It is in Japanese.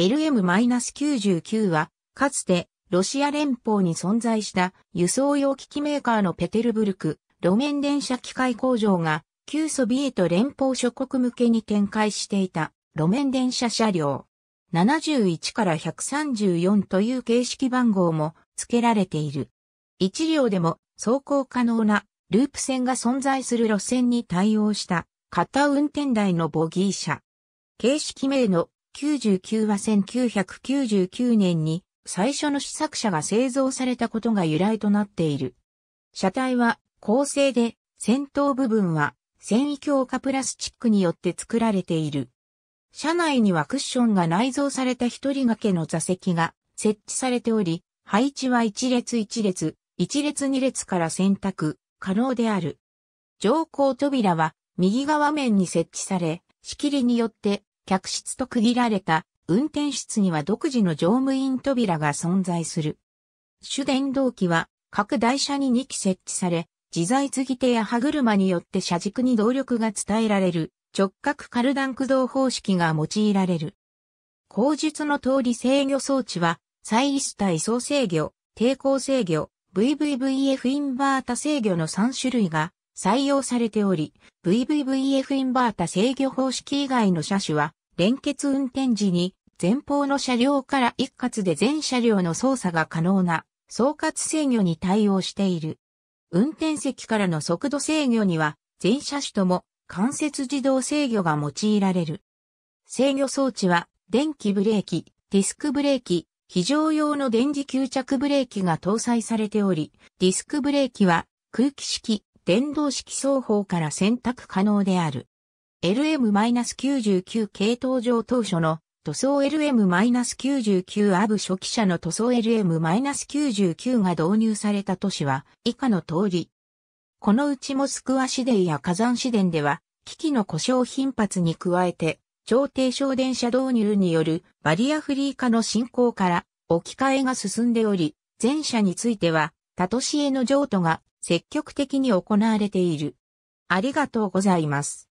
LM-99 は、かつて、ロシア連邦に存在した輸送用機器メーカーのペテルブルク、路面電車機械工場が、旧ソビエト連邦諸国向けに展開していた路面電車車両。71から134という形式番号も付けられている。1両でも走行可能なループ線が存在する路線に対応した片運転台のボギー車。形式名の99は1999年に最初の試作車が製造されたことが由来となっている。車体は構成で、先頭部分は繊維強化プラスチックによって作られている。車内にはクッションが内蔵された一人掛けの座席が設置されており、配置は一列一列、一列二列から選択可能である。乗降扉は右側面に設置され、仕切りによって客室と区切られた運転室には独自の乗務員扉が存在する。主電動機は各台車に2機設置され、自在継ぎ手や歯車によって車軸に動力が伝えられる直角カルダン駆動方式が用いられる。口述の通り制御装置は、再立体総制御、抵抗制御、VVVF インバータ制御の3種類が採用されており、VVVF インバータ制御方式以外の車種は連結運転時に前方の車両から一括で全車両の操作が可能な総括制御に対応している。運転席からの速度制御には全車種とも間接自動制御が用いられる。制御装置は電気ブレーキ、ディスクブレーキ、非常用の電磁吸着ブレーキが搭載されており、ディスクブレーキは空気式、電動式双方から選択可能である。LM-99 系統上当初の塗装 LM-99 アブ初期車の塗装 LM-99 が導入された都市は以下の通り。このうちモスクワ市電や火山市電では、機器の故障頻発に加えて、超低省電車導入によるバリアフリー化の進行から置き換えが進んでおり、全車については、他都市への譲渡が積極的に行われている。ありがとうございます。